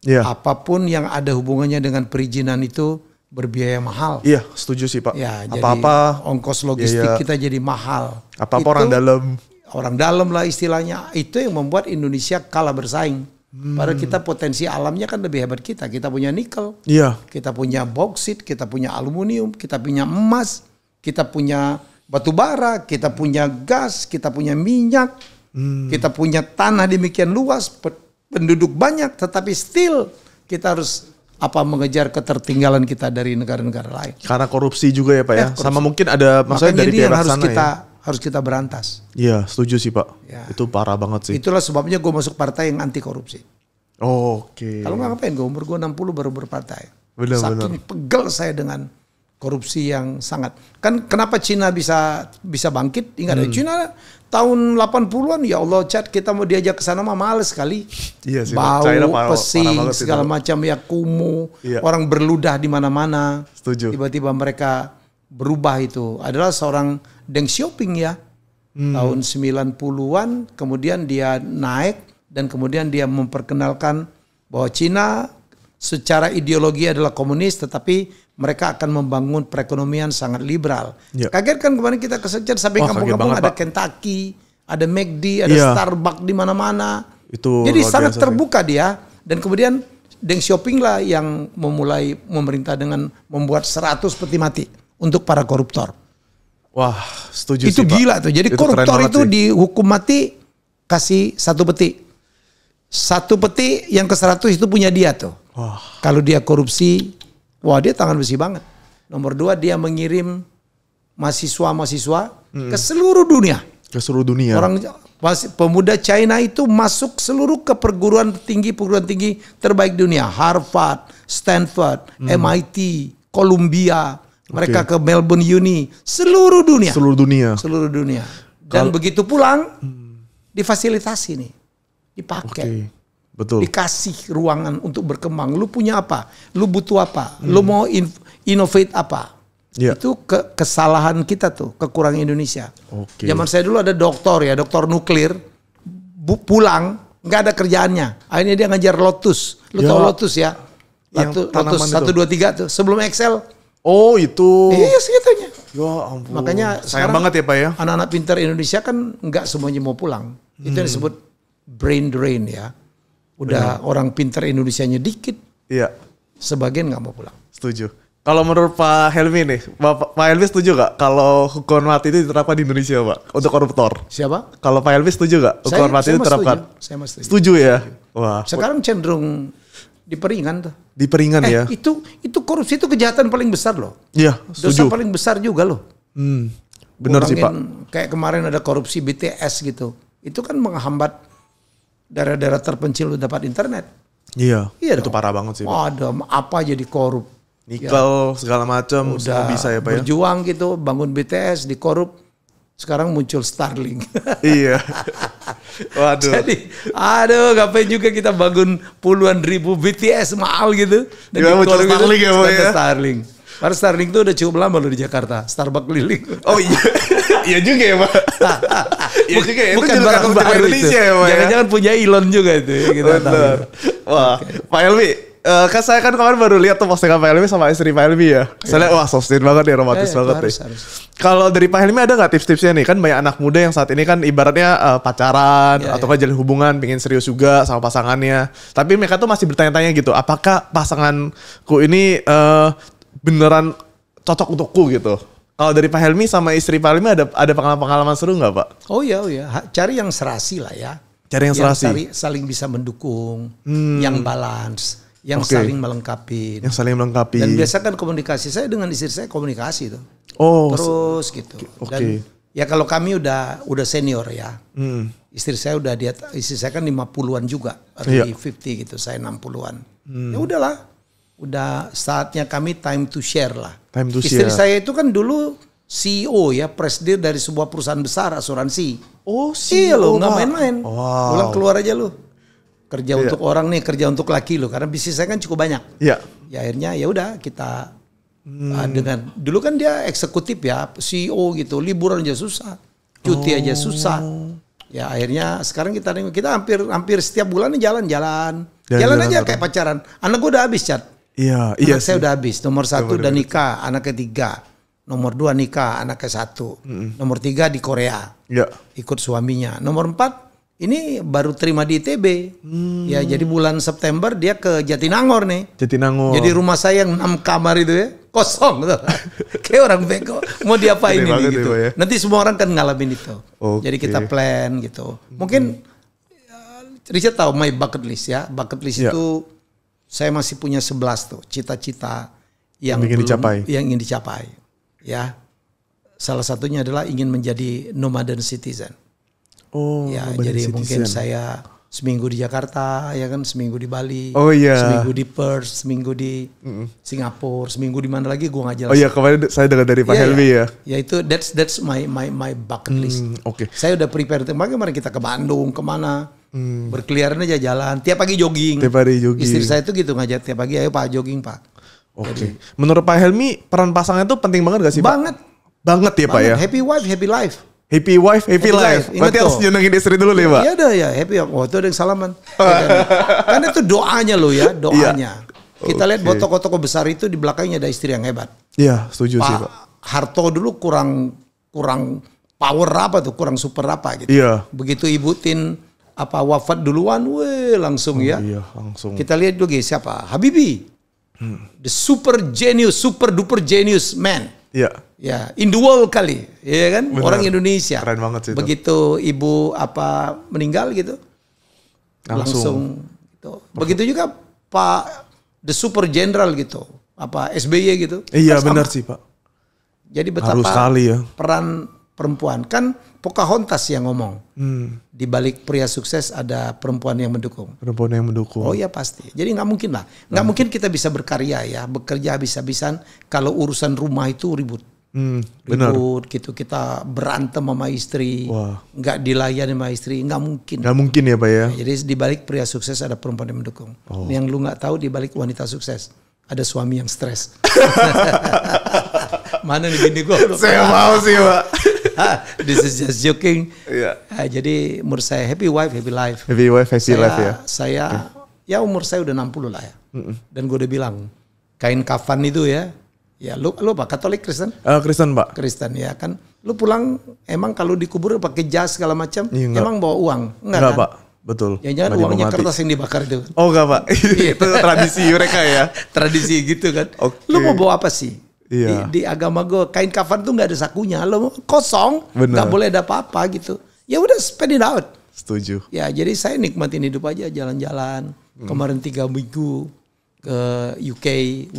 Yeah. Apapun yang ada hubungannya dengan perizinan itu berbiaya mahal. Iya, setuju sih Pak. Ya, apa-apa ongkos iya, logistik yeah, yeah. kita jadi mahal. Apa-apa orang dalam. Orang dalam lah istilahnya. Itu yang membuat Indonesia kalah bersaing. Hmm. Padahal kita potensi alamnya kan lebih hebat kita. Kita punya nikel, iya. kita punya boksit, kita punya aluminium, kita punya emas, kita punya batu bara, kita punya gas, kita punya minyak, hmm. kita punya tanah demikian luas, penduduk banyak, tetapi still kita harus apa mengejar ketertinggalan kita dari negara-negara lain. Karena korupsi juga ya pak ya, ya sama mungkin ada maksudnya Makanya dari ini yang harus kita ya? harus kita berantas. Iya, setuju sih Pak. Ya. Itu parah banget sih. Itulah sebabnya gue masuk partai yang anti korupsi. Oh, Oke. Okay. Kalau nggak ngapain gue umur gue 60 baru berpartai. Benar, Saking benar. pegel saya dengan korupsi yang sangat. Kan kenapa Cina bisa bisa bangkit? Ingat ya, hmm. Cina tahun 80-an ya Allah chat kita mau diajak ke sana mah males sekali. Iya sih. Bau, China parah, pesing, parah segala macam ya kumuh, iya. orang berludah di mana-mana. Setuju. Tiba-tiba mereka berubah itu adalah seorang Deng Xiaoping ya. Hmm. Tahun 90-an kemudian dia naik dan kemudian dia memperkenalkan bahwa Cina secara ideologi adalah komunis tetapi mereka akan membangun perekonomian sangat liberal. Ya. Kaget kan kemarin kita kesejar sampai kampung-kampung ada Kentucky, ada McD, ada ya. Starbucks di mana-mana. Jadi sangat terbuka ya. dia dan kemudian Deng Xiaoping lah yang memulai memerintah dengan membuat 100 peti mati untuk para koruptor. Wah, setuju itu sih, gila tuh. Jadi itu koruptor itu sih. dihukum mati kasih satu peti. Satu peti yang ke seratus itu punya dia tuh. Wah. Kalau dia korupsi, wah dia tangan besi banget. Nomor dua dia mengirim mahasiswa-mahasiswa hmm. ke seluruh dunia. Ke seluruh dunia. Orang pemuda China itu masuk seluruh ke perguruan tinggi perguruan tinggi terbaik dunia, Harvard, Stanford, hmm. MIT, Columbia, mereka okay. ke Melbourne Uni, seluruh dunia. Seluruh dunia. Seluruh dunia. Dan Kal begitu pulang hmm. difasilitasi nih. Dipakai. Okay. Betul. Dikasih ruangan untuk berkembang. Lu punya apa? Lu butuh apa? Hmm. Lu mau in innovate apa? Yeah. Itu ke kesalahan kita tuh, kekurangan Indonesia. Okay. Zaman saya dulu ada doktor ya, doktor nuklir bu pulang nggak ada kerjaannya. Akhirnya dia ngajar lotus. Lu yeah. tau lotus ya? Yang Lotus, satu dua tiga tuh. Sebelum Excel Oh itu. Iya sekitarnya. Ya ampun. Makanya sayang banget ya Pak ya. Anak-anak pintar Indonesia kan nggak semuanya mau pulang. Hmm. Itu yang hmm. disebut brain drain ya. Udah Benar. orang pintar Indonesianya dikit. Iya. Sebagian nggak mau pulang. Setuju. Kalau menurut Pak Helmi nih, Pak, Pak Helmi setuju gak kalau hukuman mati itu diterapkan di Indonesia Pak? Untuk koruptor. Siapa? Kalau Pak Helmi setuju gak hukuman mati itu diterapkan? Setuju. Saya setuju. Setuju ya? Setuju. Wah. Sekarang cenderung diperingan tuh. Diperingan eh, ya. Itu itu korupsi itu kejahatan paling besar loh. Iya, setuju. paling besar juga loh. Hmm. Benar sih, Pak. Kayak kemarin ada korupsi BTS gitu. Itu kan menghambat daerah-daerah terpencil untuk dapat internet. Iya. Iya, itu parah banget sih. Pak. Ada apa jadi korup. Nikel ya. segala macam udah bisa ya, Pak. Ya? Berjuang ya? gitu, bangun BTS dikorup sekarang muncul Starlink. iya. Waduh. Jadi, aduh, ngapain juga kita bangun puluhan ribu BTS mahal gitu. Dan ya, muncul gitu, Starlink gitu, ya, Pak ya. Starlink. Karena Starlink tuh udah cukup lama loh di Jakarta. Starbucks keliling. Oh iya. iya juga ya, Pak. Iya juga ya. Bukan itu barang baru Indonesia ya, itu. Ya, Pak. Jangan-jangan punya Elon juga itu. Ya, kita Wah, okay. Pak Elmi, uh, kan saya kan kemarin baru lihat tuh postingan Pak Helmi sama istri Pak Helmi ya. Saya lihat wah soft banget nih, romantis ya, banget nih. Kalau dari Pak Helmi ada nggak tips-tipsnya nih? Kan banyak anak muda yang saat ini kan ibaratnya uh, pacaran ya, atau kan iya. jalin hubungan, pingin serius juga sama pasangannya. Tapi mereka tuh masih bertanya-tanya gitu, apakah pasanganku ini uh, beneran cocok untukku gitu? Kalau dari Pak Helmi sama istri Pak Helmi ada ada pengalaman-pengalaman seru nggak Pak? Oh iya, oh iya. Cari yang serasi lah ya. Cari yang, yang serasi. Cari, saling bisa mendukung, hmm. yang balance yang okay. saling melengkapi. Yang saling melengkapi. Dan biasa kan komunikasi saya dengan istri saya komunikasi itu. Oh. Terus gitu. Oke. Okay. Dan ya kalau kami udah udah senior ya. Hmm. Istri saya udah dia istri saya kan 50-an juga, early yeah. 50 gitu, saya 60-an. Hmm. Ya udahlah. Udah saatnya kami time to share lah. Time to istri share. Istri saya itu kan dulu CEO ya, presiden dari sebuah perusahaan besar asuransi. Oh, CEO. Iya loh, nggak main-main. Wow. Pulang keluar aja lu kerja yeah. untuk orang nih kerja untuk laki lo karena bisnis saya kan cukup banyak yeah. ya akhirnya ya udah kita hmm. uh, dengan dulu kan dia eksekutif ya CEO gitu liburan aja susah cuti oh. aja susah ya akhirnya sekarang kita kita hampir hampir setiap bulan jalan-jalan jalan, jalan aja jalan. kayak pacaran anak gue udah habis chat Iya, iya. saya saya udah habis. Nomor satu udah nikah, anak ketiga. Nomor dua nikah, anak ke satu. Mm. Nomor tiga di Korea. Iya. Ikut suaminya. Nomor empat ini baru terima di ITB. Hmm. Ya, jadi bulan September dia ke Jatinangor nih. Jatinangor. Jadi rumah saya yang enam kamar itu ya, kosong Kayak orang beko, mau diapain ini gitu. Ya. Nanti semua orang kan ngalamin itu. Okay. Jadi kita plan gitu. Mungkin hmm. Richard tahu my bucket list ya. Bucket list ya. itu saya masih punya 11 tuh cita-cita yang, yang ingin belum, dicapai. Yang ingin dicapai. Ya. Salah satunya adalah ingin menjadi nomaden citizen Oh, ya jadi citizen. mungkin saya seminggu di Jakarta, ya kan seminggu di Bali, oh, yeah. seminggu di Perth, seminggu di mm. Singapura, seminggu di mana lagi gua nggak jelas. Oh iya kemarin saya dengar dari Pak yeah, ya. Helmi ya. Ya itu that's that's my my my bucket list. Mm, Oke. Okay. Saya udah prepare makanya kemarin kita ke Bandung kemana. Hmm. Berkeliaran aja jalan, tiap pagi jogging. Tiap hari jogging. Istri saya itu gitu ngajak tiap pagi, ayo Pak jogging Pak. Oke. Okay. Menurut Pak Helmi, peran pasangan itu penting banget gak sih? Banget. Pak? Banget ya banget. Pak ya. Happy wife, happy life. Happy wife, happy, happy life. life. Berarti harus nyenengin istri dulu nih, Pak. Iya ada ya, happy wife. Oh, ada yang salaman. Iya kan? Karena itu doanya loh ya, doanya. ya. Kita okay. lihat buat toko besar itu di belakangnya ada istri yang hebat. Iya, setuju pa sih, Pak. Harto dulu kurang kurang power apa tuh, kurang super apa gitu. Iya. Begitu Ibu Tin apa wafat duluan, weh langsung oh, ya. Iya, langsung. Kita lihat dulu siapa? Habibi. Hmm. The super genius, super duper genius man. Iya Ya, in the world kali, ya kan? Bener. Orang Indonesia. Keren banget sih. Itu. Begitu ibu apa meninggal gitu, langsung, langsung gitu. Begitu juga Pak the Super General gitu, apa SBY gitu. Iya benar sih Pak. Jadi betapa Harus kali ya. peran perempuan kan Pocahontas yang ngomong. Hmm. Di balik pria sukses ada perempuan yang mendukung. Perempuan yang mendukung. Oh iya pasti. Jadi nggak mungkin lah, nggak hmm. mungkin kita bisa berkarya ya, bekerja habis-habisan kalau urusan rumah itu ribut. Hmm, benar. Ribut gitu kita berantem sama istri, nggak dilayani sama istri, nggak mungkin. Nggak mungkin ya pak ya. Nah, jadi di balik pria sukses ada perempuan yang mendukung. Oh. Yang lu nggak tahu di balik wanita sukses ada suami yang stres. Mana nih bini gua Saya mau sih pak. Ah, this is just joking. Yeah. Iya. Nah, jadi umur saya happy wife, happy life. Happy wife, happy saya, life ya. Saya, okay. ya umur saya udah 60 lah ya. Mm -mm. Dan gue udah bilang kain kafan itu ya Ya lu lu apa? Katolik Kristen? Uh, Kristen Pak. Kristen ya kan. Lu pulang emang kalau dikubur pakai jas segala macam, ya, emang bawa uang? Enggak, enggak kan? Pak. Betul. Ya jangan uangnya mati. kertas yang dibakar itu. Oh enggak Pak. Iya. itu tradisi mereka ya. tradisi gitu kan. Okay. Lu mau bawa apa sih? Iya. Di, di agama gue kain kafan tuh nggak ada sakunya. Lu kosong, nggak boleh ada apa-apa gitu. Ya udah spend it out. Setuju. Ya jadi saya nikmatin hidup aja jalan-jalan. Hmm. Kemarin tiga minggu ke UK,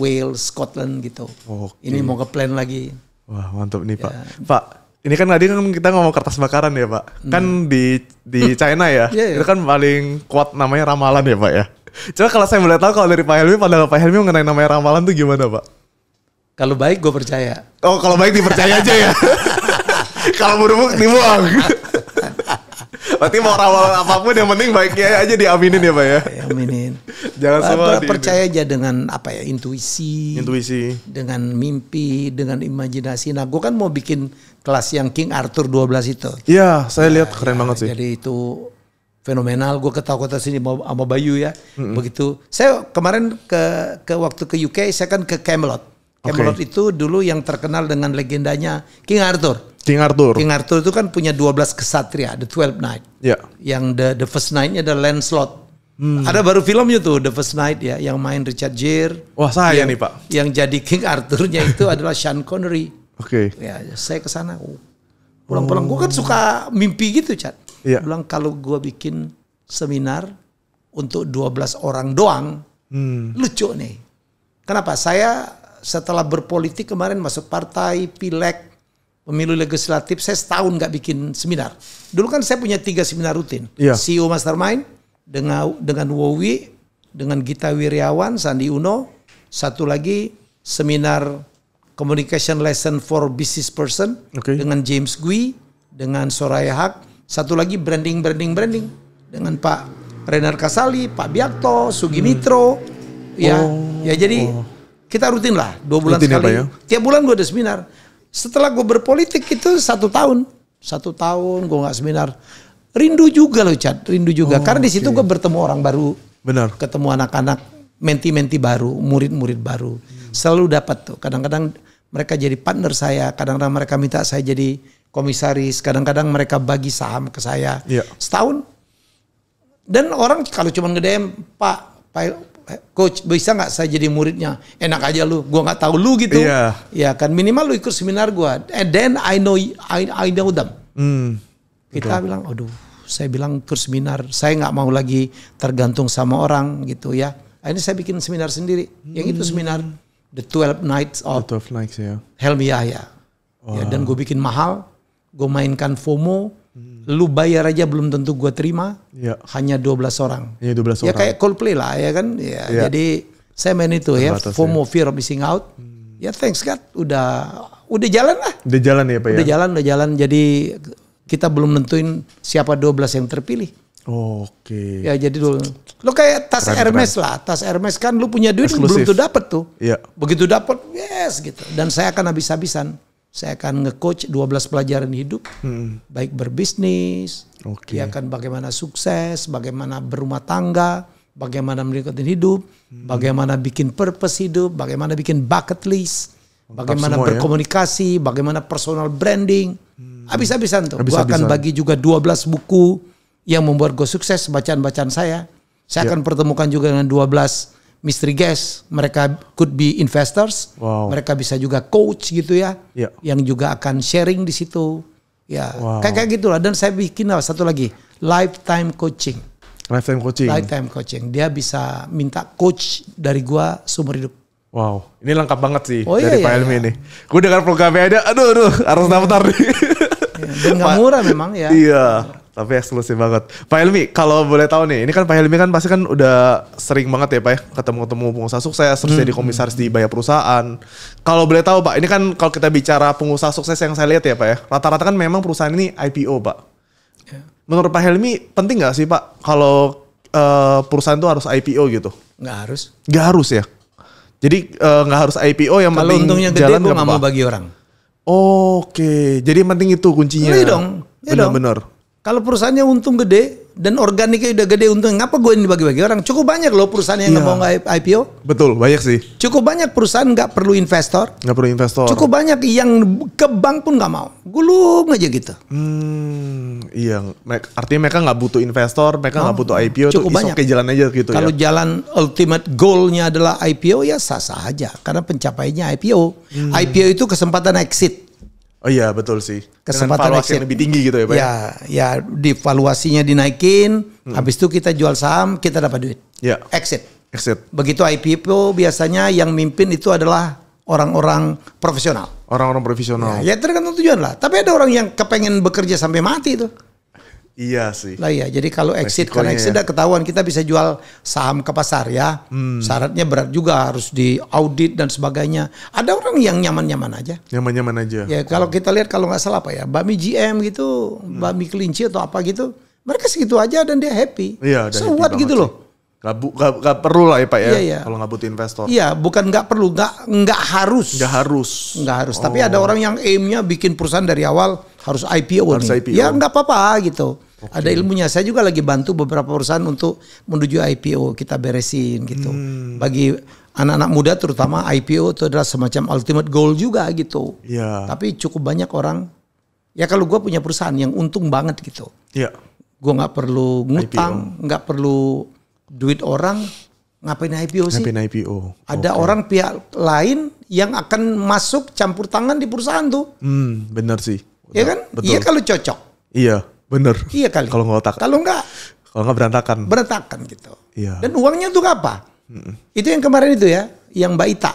Wales, Scotland gitu. Okay. Ini mau ke plan lagi. Wah mantap nih ya. Pak. Pak, ini kan tadi kan kita ngomong kertas bakaran ya Pak. Hmm. Kan di di China ya, yeah, iya. itu kan paling kuat namanya ramalan ya Pak ya. Coba kalau saya boleh tahu kalau dari Pak Helmi, padahal Pak Helmi mengenai namanya ramalan tuh gimana Pak? Kalau baik gue percaya. Oh kalau baik dipercaya aja ya. kalau buruk dibuang. Berarti mau rawal apapun yang penting baiknya aja diaminin ya pak ya. Iya, aminin. Jangan bah, semua. Percaya aja dengan apa ya intuisi. Intuisi. Dengan mimpi, dengan imajinasi. Nah, gue kan mau bikin kelas yang King Arthur 12 itu. Iya, saya nah, lihat keren ya, banget sih. Jadi itu fenomenal. Gue kota sini mau sama Bayu ya. Mm-hmm. Begitu. Saya kemarin ke ke waktu ke UK, saya kan ke Camelot. Camelot okay. itu dulu yang terkenal dengan legendanya King Arthur. King Arthur. King Arthur itu kan punya 12 kesatria, The Twelve Knight. Yeah. Yang the the first knight-nya ada Lancelot. Hmm. Ada baru filmnya tuh The First Knight ya, yang main Richard Gere. Wah saya yang, nih pak. Yang jadi King Arthur-nya itu adalah Sean Connery. Oke. Okay. Ya saya ke sana. Oh. Pulang-pulang, gue kan suka mimpi gitu Chat. Iya. Bilang kalau gue bikin seminar untuk 12 orang doang, hmm. lucu nih. Kenapa? Saya setelah berpolitik kemarin masuk partai, pilek, pemilu legislatif saya setahun nggak bikin seminar. Dulu kan saya punya tiga seminar rutin. Yeah. CEO Mastermind dengan dengan Wowi, dengan Gita Wiryawan, Sandi Uno, satu lagi seminar Communication Lesson for Business Person okay. dengan James Gui, dengan Soraya Hak, satu lagi branding branding branding dengan Pak Renar Kasali, Pak Biakto, Sugi hmm. Mitro, ya, oh. ya jadi oh. kita rutin lah dua bulan rutin ya, sekali. Ya? Tiap bulan gue ada seminar setelah gue berpolitik itu satu tahun, satu tahun gue nggak seminar. Rindu juga loh Chad, rindu juga. Oh, Karena di situ okay. gue bertemu orang baru, benar. Ketemu anak-anak, menti-menti baru, murid-murid baru. Hmm. Selalu dapat tuh. Kadang-kadang mereka jadi partner saya, kadang-kadang mereka minta saya jadi komisaris, kadang-kadang mereka bagi saham ke saya. Yeah. Setahun. Dan orang kalau cuma ngedem, Pak, Pak Eh, coach bisa nggak saya jadi muridnya? Enak aja lu, gua nggak tahu lu gitu. Iya. Yeah. Ya kan minimal lu ikut seminar gua. And then I know I I know them. hmm. Kita Betul. bilang, aduh, saya bilang ikut seminar, saya nggak mau lagi tergantung sama orang gitu ya. Ini saya bikin seminar sendiri. hmm. Yang itu seminar The 12 Nights of The 12 Nights ya. Yeah. Helmi Yahya. Wow. Ya, dan gue bikin mahal, gue mainkan FOMO, Lu bayar aja belum tentu gue terima. Ya. Hanya 12 orang. Ya 12 orang. Ya kayak Coldplay lah ya kan. Ya, ya. Jadi saya main itu ya. FOMO ya. fear of missing out. Hmm. Ya thanks God udah udah jalan lah. Udah jalan ya Pak ya. Udah jalan udah jalan jadi kita belum nentuin siapa 12 yang terpilih. Oke. Okay. Ya jadi dulu. Lo kayak tas keren, Hermes keren. lah, tas Hermes kan lu punya duit Exclusive. belum tuh dapet tuh. Iya. Begitu dapet yes gitu. Dan saya akan habis-habisan saya akan nge-coach 12 pelajaran hidup, hmm. baik berbisnis, okay. ya kan bagaimana sukses, bagaimana berumah tangga, bagaimana menikmati hidup, hmm. bagaimana bikin purpose hidup, bagaimana bikin bucket list, bagaimana semua, ya. berkomunikasi, ya? bagaimana personal branding. Hmm. Habis-habisan tuh. Habis gua akan bagi juga 12 buku yang membuat gue sukses bacaan-bacaan saya. Saya yeah. akan pertemukan juga dengan 12 mystery guest. Mereka could be investors. Wow. Mereka bisa juga coach gitu ya. Yeah. Yang juga akan sharing di situ. Ya, wow. kayak kayak gitulah. Dan saya bikin lah satu lagi lifetime coaching. Lifetime coaching. Lifetime coaching. Dia bisa minta coach dari gua seumur hidup. Wow, ini lengkap banget sih oh, dari iya, Pak iya, Elmi iya. ini. Gue dengar programnya ada, aduh, aduh, harus daftar nih. Dan nggak murah memang ya. Iya. Tapi eksklusif banget. Pak Helmi, kalau boleh tahu nih, ini kan Pak Helmi kan pasti kan udah sering banget ya Pak ya, ketemu-ketemu pengusaha sukses, terus hmm. jadi komisaris di banyak perusahaan. Kalau boleh tahu Pak, ini kan kalau kita bicara pengusaha sukses yang saya lihat ya Pak ya, rata-rata kan memang perusahaan ini IPO Pak. Ya. Menurut Pak Helmi, penting nggak sih Pak kalau uh, perusahaan itu harus IPO gitu? Nggak harus. Nggak harus ya? Jadi eh, nggak uh, harus IPO yang kalo penting untungnya gede, jalan gue nggak mau bagi orang. Oke, jadi yang penting itu kuncinya. Iya dong. Iya benar, Benar. Kalau perusahaannya untung gede, dan organiknya udah gede untung ngapa gue ini bagi-bagi orang cukup banyak loh perusahaan yang nggak iya. mau IPO betul banyak sih cukup banyak perusahaan nggak perlu investor nggak perlu investor cukup banyak yang ke bank pun nggak mau gulung aja gitu hmm iya artinya mereka nggak butuh investor mereka nggak oh, butuh IPO cukup tuh banyak jalan aja gitu ya. kalau ya. jalan ultimate goalnya adalah IPO ya sah sah aja karena pencapaiannya IPO hmm. IPO itu kesempatan exit Oh iya betul sih. Kesempatan Dengan valuasi yang lebih tinggi gitu ya Pak. Ya? ya, ya di valuasinya dinaikin, hmm. habis itu kita jual saham, kita dapat duit. Ya. Exit. Exit. Begitu IPO biasanya yang mimpin itu adalah orang-orang profesional. Orang-orang profesional. Ya, ya tergantung tujuan lah. Tapi ada orang yang kepengen bekerja sampai mati itu. Iya sih. Lah ya, jadi kalau exit karena exit ya. ketahuan kita bisa jual saham ke pasar ya. Hmm. Syaratnya berat juga harus di audit dan sebagainya. Ada orang yang nyaman-nyaman aja. Nyaman-nyaman aja. Ya kalau kita lihat kalau nggak salah apa ya, Bami GM gitu, hmm. Bami kelinci atau apa gitu, mereka segitu aja dan dia happy. Iya. So what gitu sih. loh. Gak, gak, gak perlu lah ya Pak ya, iya, iya. kalau nggak butuh investor. Iya, bukan nggak perlu, nggak nggak harus. Nggak harus. Nggak harus. Oh. Tapi ada orang yang aimnya bikin perusahaan dari awal harus IPO harus nih. IPO. Ya nggak apa-apa gitu. Okay. Ada ilmunya. Saya juga lagi bantu beberapa perusahaan untuk menuju IPO kita beresin gitu. Hmm. Bagi anak-anak muda terutama IPO itu adalah semacam ultimate goal juga gitu. Yeah. Tapi cukup banyak orang ya kalau gue punya perusahaan yang untung banget gitu. Iya. Yeah. Gue nggak perlu ngutang, nggak perlu duit orang. Ngapain IPO sih? Ngapain IPO. Ada orang pihak lain yang akan masuk campur tangan di perusahaan tuh. Hmm, benar sih. Iya kan? Iya kalau cocok. Iya. Bener. Iya kali. Kalau nggak otak. Kalau nggak. Kalau nggak berantakan. Berantakan gitu. Iya. Dan uangnya untuk apa? Mm. Itu yang kemarin itu ya, yang Mbak Ita.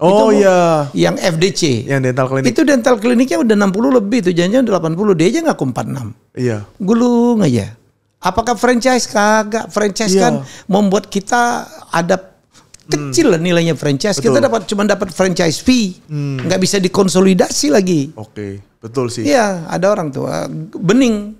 Oh itu iya. Yang FDC. Yang dental klinik. Itu dental kliniknya udah 60 lebih tuh, janjinya udah 80. Dia aja nggak kumpat 6. Iya. Gulung aja. Apakah franchise kagak? Franchise iya. kan membuat kita ada kecil lah nilainya franchise. Betul. Kita dapat cuma dapat franchise fee, hmm. nggak bisa dikonsolidasi lagi. Oke, betul sih. Iya, ada orang tuh bening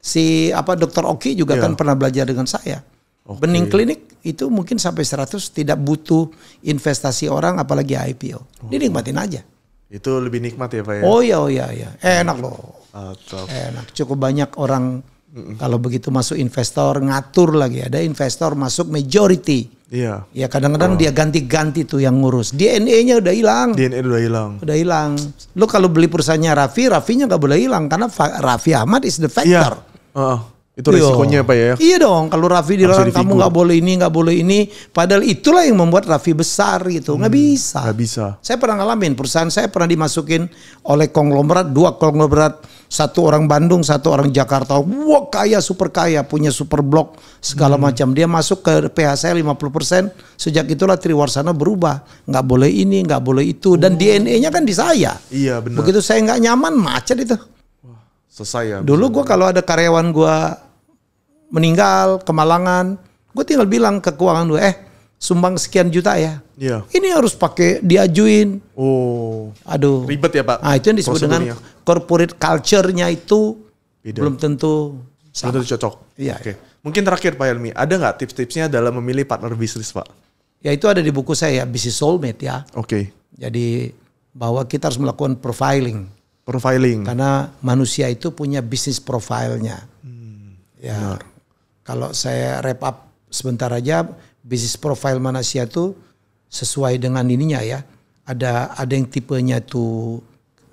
si apa dokter Oki juga yeah. kan pernah belajar dengan saya. Okay. Bening klinik itu mungkin sampai 100 tidak butuh investasi orang apalagi IPO. Oh. Dinikmatin aja. Itu lebih nikmat ya Pak ya? Oh iya, oh iya, iya. Enak loh. Oh, Enak. Cukup banyak orang mm -mm. kalau begitu masuk investor ngatur lagi. Ada investor masuk majority Iya. Ya kadang-kadang oh. dia ganti-ganti tuh yang ngurus. DNA-nya udah hilang. DNA udah hilang. Udah hilang. Lo kalau beli perusahaannya Raffi, Raffinya nggak boleh hilang karena Raffi Ahmad is the factor. Iya. Uh, itu Yo. resikonya apa ya? Iya dong. Kalau Raffi dilarang kamu nggak boleh ini, nggak boleh ini. Padahal itulah yang membuat Raffi besar gitu. Nggak hmm, bisa. Nggak bisa. Saya pernah ngalamin perusahaan saya pernah dimasukin oleh konglomerat dua konglomerat satu orang Bandung, satu orang Jakarta. Wah kaya, super kaya, punya super blok segala hmm. macam. Dia masuk ke PHC 50%. Sejak itulah Triwarsana berubah. Nggak boleh ini, nggak boleh itu. Dan oh. DNA-nya kan di saya. Iya benar. Begitu saya nggak nyaman, macet itu. selesai ya. Dulu gue kalau ada karyawan gue meninggal, kemalangan. Gue tinggal bilang ke keuangan gue, eh sumbang sekian juta ya. Iya. Ini harus pakai diajuin. Oh. Aduh. Ribet ya Pak. Nah, itu yang disebut dengan ya. corporate culture-nya itu belum tentu sama. Belum tentu cocok. Iya. Oke. Okay. Mungkin terakhir Pak Helmi, ada nggak tips-tipsnya dalam memilih partner bisnis Pak? Ya itu ada di buku saya ya, Business Soulmate ya. Oke. Okay. Jadi bahwa kita harus melakukan profiling. Profiling. Karena manusia itu punya bisnis profilnya. Hmm, ya. Benar. Kalau saya wrap up sebentar aja, bisnis profil manusia itu sesuai dengan ininya ya. Ada ada yang tipenya tuh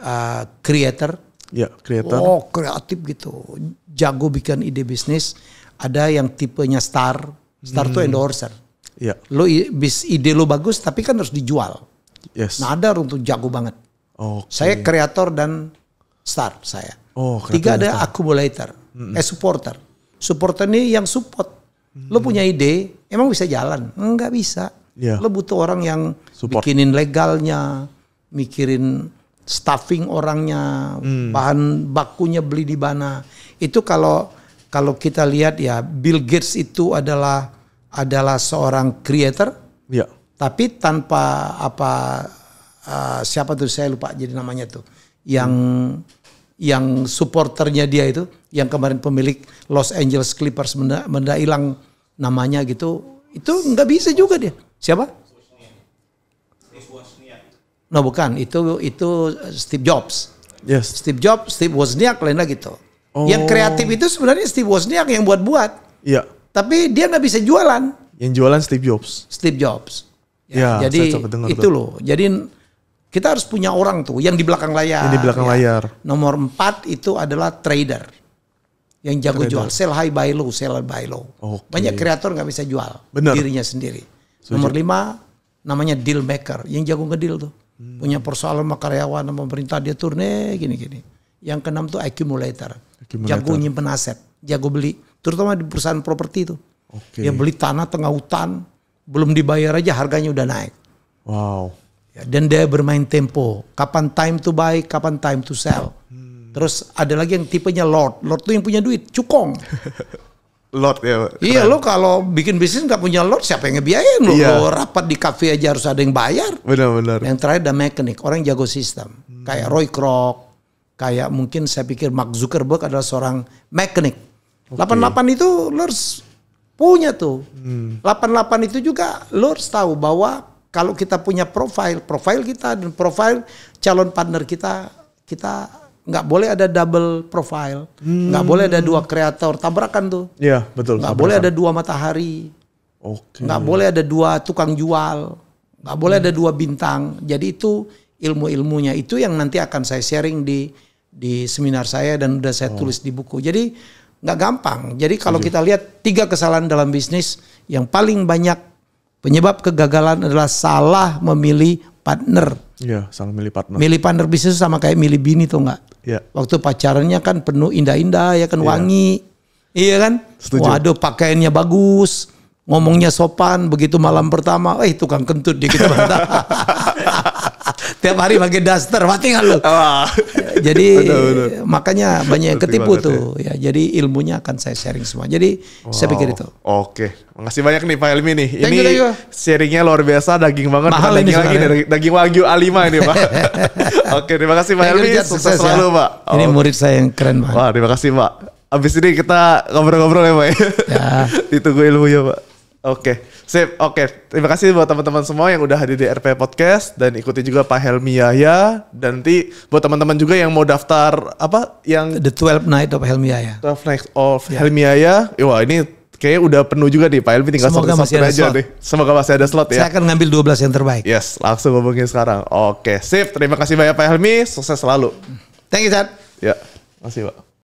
uh, creator. Ya, creator. Oh, kreatif gitu. Jago bikin ide bisnis. Ada yang tipenya star. Star hmm. tuh endorser. Ya. Lo bis ide lo bagus tapi kan harus dijual. Yes. Nah, ada untuk jago banget. Okay. Saya kreator dan star saya. Oh, Tiga ada star. accumulator, -hmm. eh supporter. Supporter ini yang support. -hmm. Lo punya ide, Emang bisa jalan? Enggak bisa. Yeah. Lo butuh orang yang Support. bikinin legalnya, mikirin staffing orangnya, hmm. bahan bakunya beli di mana. Itu kalau kalau kita lihat ya Bill Gates itu adalah adalah seorang creator. Ya. Tapi tanpa apa uh, siapa tuh saya lupa jadi namanya tuh yang hmm. yang supporternya dia itu yang kemarin pemilik Los Angeles Clippers menda, menda hilang namanya gitu itu nggak bisa juga dia siapa no bukan itu itu Steve Jobs yes Steve Jobs Steve Wozniak lainnya gitu oh. yang kreatif itu sebenarnya Steve Wozniak yang buat buat iya yeah. tapi dia nggak bisa jualan yang jualan Steve Jobs Steve Jobs ya, ya jadi dengar itu loh jadi kita harus punya orang tuh yang di belakang layar. Yang di belakang ya. layar. Nomor empat itu adalah trader yang jago jual sell high buy low sell buy low okay. banyak kreator nggak bisa jual Bener. dirinya sendiri nomor lima namanya deal maker yang jago ngedil tuh hmm. punya persoalan sama karyawan sama pemerintah dia turne eh, gini gini yang keenam tuh accumulator, accumulator. jago nyimpen aset jago beli terutama di perusahaan properti tuh, okay. dia beli tanah tengah hutan belum dibayar aja harganya udah naik wow ya, dan dia bermain tempo kapan time to buy kapan time to sell Terus ada lagi yang tipenya Lord. Lord tuh yang punya duit, cukong. Lord ya. Iya lo kalau bikin bisnis nggak punya Lord siapa yang ngebiayain lo? Iya. Lo rapat di kafe aja harus ada yang bayar. Benar-benar. Yang terakhir ada mekanik, orang yang jago sistem. Hmm. Kayak Roy Kroc, kayak mungkin saya pikir Mark Zuckerberg adalah seorang mekanik. Okay. 88 itu lo harus punya tuh. Hmm. 88 itu juga lo harus tahu bahwa kalau kita punya profil, profil kita dan profil calon partner kita, kita nggak boleh ada double profile, hmm. nggak boleh ada dua hmm. kreator tabrakan tuh. Iya betul. Nggak boleh ada dua matahari. Oke. Okay. Nggak boleh ada dua tukang jual, nggak boleh ada hmm. dua bintang. Jadi itu ilmu-ilmunya itu yang nanti akan saya sharing di di seminar saya dan udah saya oh. tulis di buku. Jadi nggak gampang. Jadi kalau kita lihat tiga kesalahan dalam bisnis yang paling banyak penyebab kegagalan adalah salah memilih partner. Iya, salah milih partner. Milih partner bisnis sama kayak milih bini tuh nggak? Yeah. Waktu pacarannya kan penuh indah-indah ya kan yeah. wangi. Iya kan? Setuju. Waduh pakaiannya bagus ngomongnya sopan begitu malam pertama eh tukang kentut dia kita bantah tiap hari pakai daster mati nggak lu ah. jadi betul, betul. makanya banyak yang ketipu tuh ya. ya jadi ilmunya akan saya sharing semua jadi wow. saya pikir itu oke okay. makasih banyak nih Pak Elmi nih thank ini you, you. sharingnya luar biasa daging banget Mahal daging ini lagi nih, daging wagyu A5 ini Pak oke terima kasih Pak Elmi sukses ya. selalu Pak oh. ini murid saya yang keren pak. wah terima kasih Pak Abis ini kita ngobrol-ngobrol ya Pak ya. ya. Ditunggu ilmunya Pak Oke, okay. sip. Oke, okay. terima kasih buat teman-teman semua yang udah hadir di RP Podcast dan ikuti juga Pak Helmi Yahya dan nanti buat teman-teman juga yang mau daftar apa yang The Twelve Night of Helmi Yahya. Twelve Night of yeah. Helmi Yahya. Wah, ini kayaknya udah penuh juga nih Pak Helmi tinggal Semoga satu masih ada aja slot. nih. Semoga masih ada slot ya. Saya akan ngambil 12 yang terbaik. Yes, langsung hubungi sekarang. Oke, okay. sip. Terima kasih banyak Pak Helmi, sukses selalu. Thank you, Chan. Ya, masih. Pak.